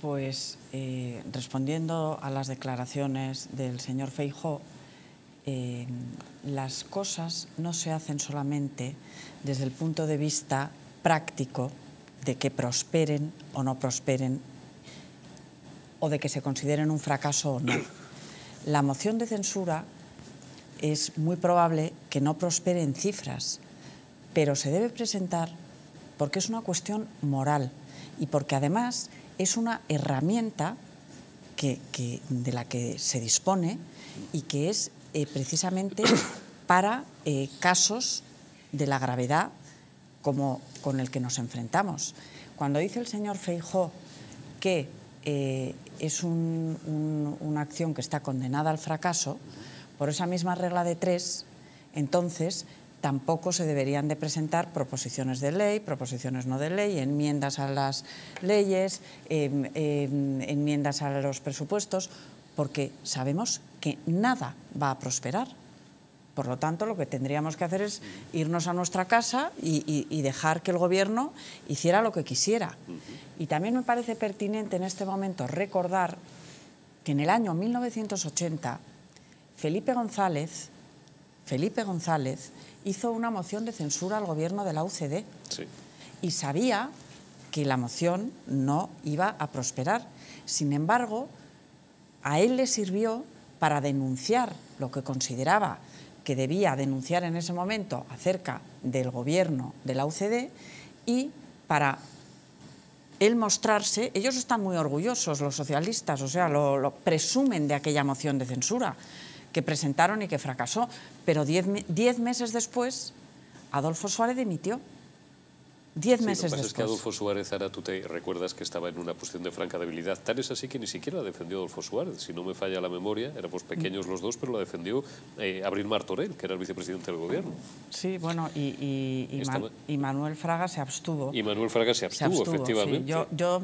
pues eh, respondiendo a las declaraciones del señor Feijó, eh, las cosas no se hacen solamente desde el punto de vista práctico de que prosperen o no prosperen o de que se consideren un fracaso o no. La moción de censura es muy probable que no prospere en cifras, pero se debe presentar porque es una cuestión moral y porque además es una herramienta que, de la que se dispone y que es eh, precisamente para eh, casos de la gravedad como con el que nos enfrentamos. Cuando dice el señor Feijó que eh, es una acción que está condenada al fracaso, por esa misma regla de tres, entonces tampoco se deberían de presentar proposiciones de ley, proposiciones no de ley, enmiendas a las leyes, em, em, enmiendas a los presupuestos, porque sabemos que nada va a prosperar. Por lo tanto, lo que tendríamos que hacer es irnos a nuestra casa y, y dejar que el Gobierno hiciera lo que quisiera. Y también me parece pertinente en este momento recordar que en el año 1980 Felipe González Felipe González hizo una moción de censura al gobierno de la UCD y sabía que la moción no iba a prosperar. Sin embargo, a él le sirvió para denunciar lo que consideraba que debía denunciar en ese momento acerca del gobierno de la UCD y para él mostrarse, ellos están muy orgullosos los socialistas, o sea, lo presumen de aquella moción de censura, que presentaron y que fracasó. Pero diez, meses después, Adolfo Suárez dimitió. Diez meses después. Adolfo Suárez, ahora tú te recuerdas que estaba en una posición de franca debilidad. Tal es así que ni siquiera la defendió Adolfo Suárez. Si no me falla la memoria, éramos mm. pequeños los dos, pero la defendió eh, Abril Martorell, que era el vicepresidente del gobierno. Sí, bueno, y, Manuel Fraga se abstuvo. Y Manuel Fraga se abstuvo, efectivamente. yo,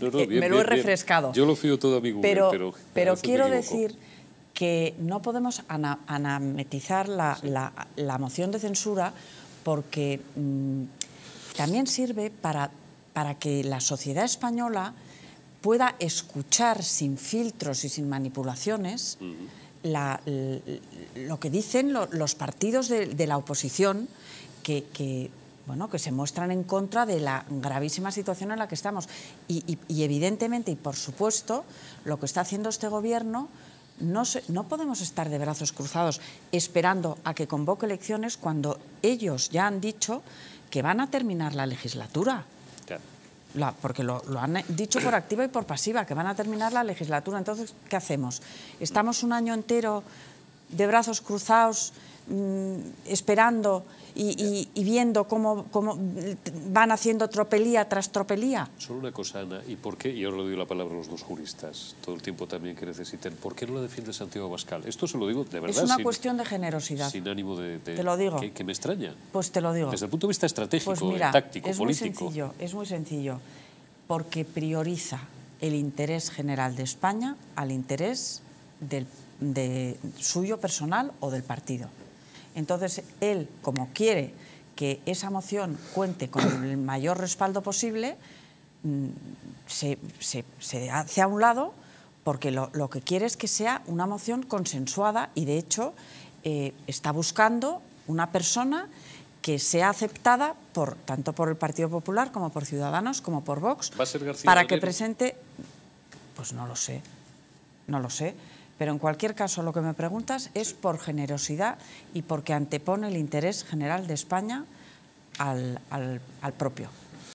eh, me lo he refrescado. Yo lo fío todo a mi Google, pero, pero quiero decir que no podemos anametizar la, moción de censura porque mm, también sirve para, para que la sociedad española pueda escuchar sin filtros y sin manipulaciones lo que dicen los partidos de, la oposición que, bueno, que se muestran en contra de la gravísima situación en la que estamos. y evidentemente y por supuesto lo que está haciendo este gobierno no, podemos estar de brazos cruzados esperando a que convoque elecciones cuando ellos ya han dicho que van a terminar la legislatura. porque lo, han dicho por activa y por pasiva, que van a terminar la legislatura. Entonces, ¿qué hacemos? ¿Estamos un año entero de brazos cruzados, mm, esperando y, viendo cómo, cómo, van haciendo tropelía tras tropelía. Solo una cosa, Ana, ¿y por qué? Y ahora le doy la palabra a los dos juristas, todo el tiempo también que necesiten. ¿Por qué no la defiende Santiago Bascal? Esto se lo digo de verdad. Es una cuestión de generosidad. Sin ánimo de. te lo Que, me extraña. Pues te lo digo. Desde el punto de vista estratégico, pues mira, es Muy sencillo, es muy sencillo. Porque prioriza el interés general de España al interés del, de, suyo personal o del partido. Entonces, él, como quiere que esa moción cuente con el mayor respaldo posible, mm, se, hace a un lado porque lo, que quiere es que sea una moción consensuada y, de hecho, eh, está buscando una persona que sea aceptada por, tanto por el Partido Popular como por Ciudadanos, como por Vox, para que presente... Pues no lo sé, no lo sé. Pero en cualquier caso, lo que me preguntas es por generosidad y porque antepone el interés general de España al, al propio.